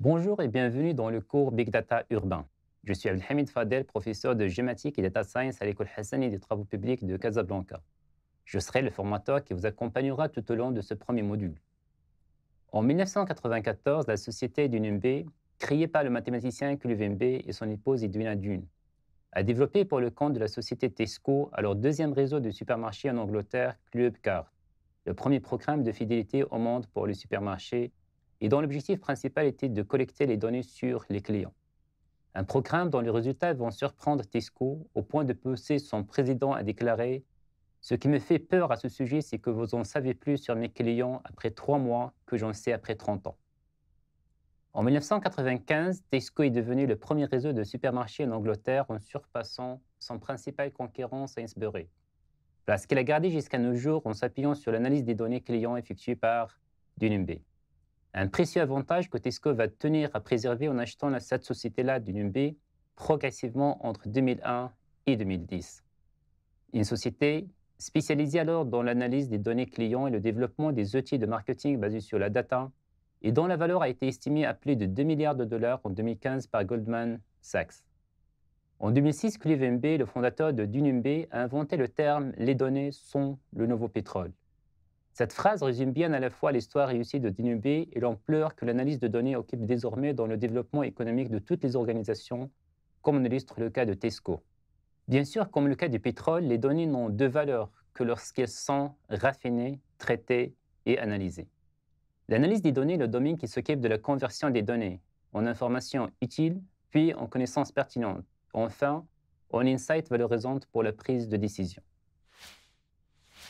Bonjour et bienvenue dans le cours Big Data urbain. Je suis Abdelhamid Fadel, professeur de géomatique et data science à l'école Hassani des travaux publics de Casablanca. Je serai le formateur qui vous accompagnera tout au long de ce premier module. En 1994, la société MB, créée par le mathématicien MB et son épouse Edwina Dune, a développé pour le compte de la société Tesco alors deuxième réseau de supermarchés en Angleterre, Clubcard, le premier programme de fidélité au monde pour les supermarchés et dont l'objectif principal était de collecter les données sur les clients. Un programme dont les résultats vont surprendre Tesco au point de pousser son président à déclarer Ce qui me fait peur à ce sujet, c'est que vous en savez plus sur mes clients après trois mois que j'en sais après 30 ans. En 1995, Tesco est devenu le premier réseau de supermarchés en Angleterre en surpassant son principal concurrent Sainsbury. Place qu'il a gardé jusqu'à nos jours en s'appuyant sur l'analyse des données clients effectuées par Dunumbe un précieux avantage que Tesco va tenir à préserver en achetant cette société-là du progressivement entre 2001 et 2010. Une société spécialisée alors dans l'analyse des données clients et le développement des outils de marketing basés sur la data, et dont la valeur a été estimée à plus de 2 milliards de dollars en 2015 par Goldman Sachs. En 2006, Clive Mb, le fondateur de Dunumbe, a inventé le terme Les données sont le nouveau pétrole cette phrase résume bien à la fois l'histoire réussie de Dinubi et l'ampleur que l'analyse de données occupe désormais dans le développement économique de toutes les organisations, comme illustre le cas de Tesco. Bien sûr, comme le cas du pétrole, les données n'ont de valeur que lorsqu'elles sont raffinées, traitées et analysées. L'analyse des données est le domaine qui s'occupe de la conversion des données en informations utiles, puis en connaissances pertinentes, enfin en insights valorisantes pour la prise de décision.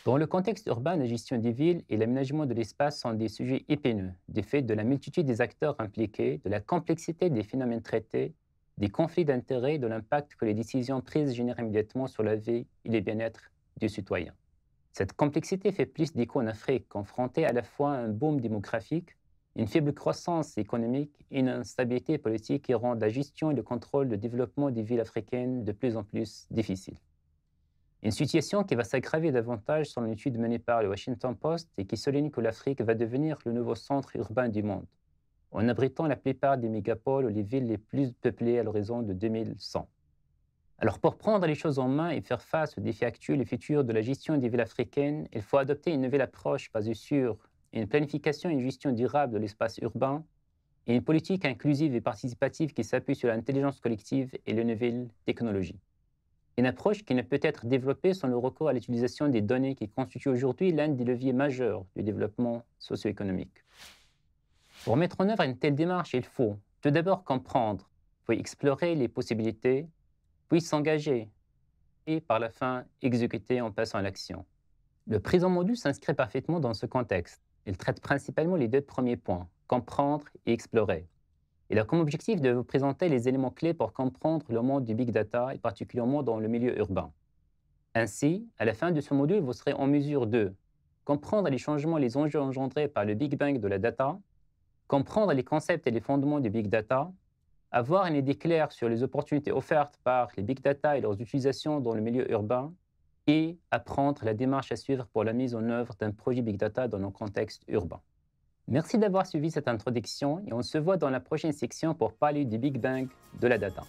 Dans le contexte urbain, la gestion des villes et l'aménagement de l'espace sont des sujets épineux, du fait de la multitude des acteurs impliqués, de la complexité des phénomènes traités, des conflits d'intérêts et de l'impact que les décisions prises génèrent immédiatement sur la vie et le bien-être du citoyen. Cette complexité fait plus d'écho en Afrique, confrontée à la fois à un boom démographique, une faible croissance économique et une instabilité politique qui rendent la gestion et le contrôle du développement des villes africaines de plus en plus difficiles. Une situation qui va s'aggraver davantage selon une étude menée par le Washington Post et qui souligne que l'Afrique va devenir le nouveau centre urbain du monde, en abritant la plupart des mégapoles ou les villes les plus peuplées à l'horizon de 2100. Alors pour prendre les choses en main et faire face aux défis actuels et futurs de la gestion des villes africaines, il faut adopter une nouvelle approche basée sur une planification et une gestion durable de l'espace urbain et une politique inclusive et participative qui s'appuie sur l'intelligence collective et les nouvelles technologies. Une approche qui ne peut être développée sans le recours à l'utilisation des données qui constituent aujourd'hui l'un des leviers majeurs du développement socio-économique. Pour mettre en œuvre une telle démarche, il faut tout d'abord comprendre, puis explorer les possibilités, puis s'engager, et par la fin exécuter en passant à l'action. Le présent module s'inscrit parfaitement dans ce contexte. Il traite principalement les deux premiers points, comprendre et explorer. Il a comme objectif de vous présenter les éléments clés pour comprendre le monde du big data et particulièrement dans le milieu urbain. Ainsi, à la fin de ce module, vous serez en mesure de comprendre les changements et les enjeux engendrés par le Big Bang de la data, comprendre les concepts et les fondements du big data, avoir une idée claire sur les opportunités offertes par les big data et leurs utilisations dans le milieu urbain, et apprendre la démarche à suivre pour la mise en œuvre d'un projet big data dans un contexte urbain. Merci d'avoir suivi cette introduction et on se voit dans la prochaine section pour parler du Big Bang de la data.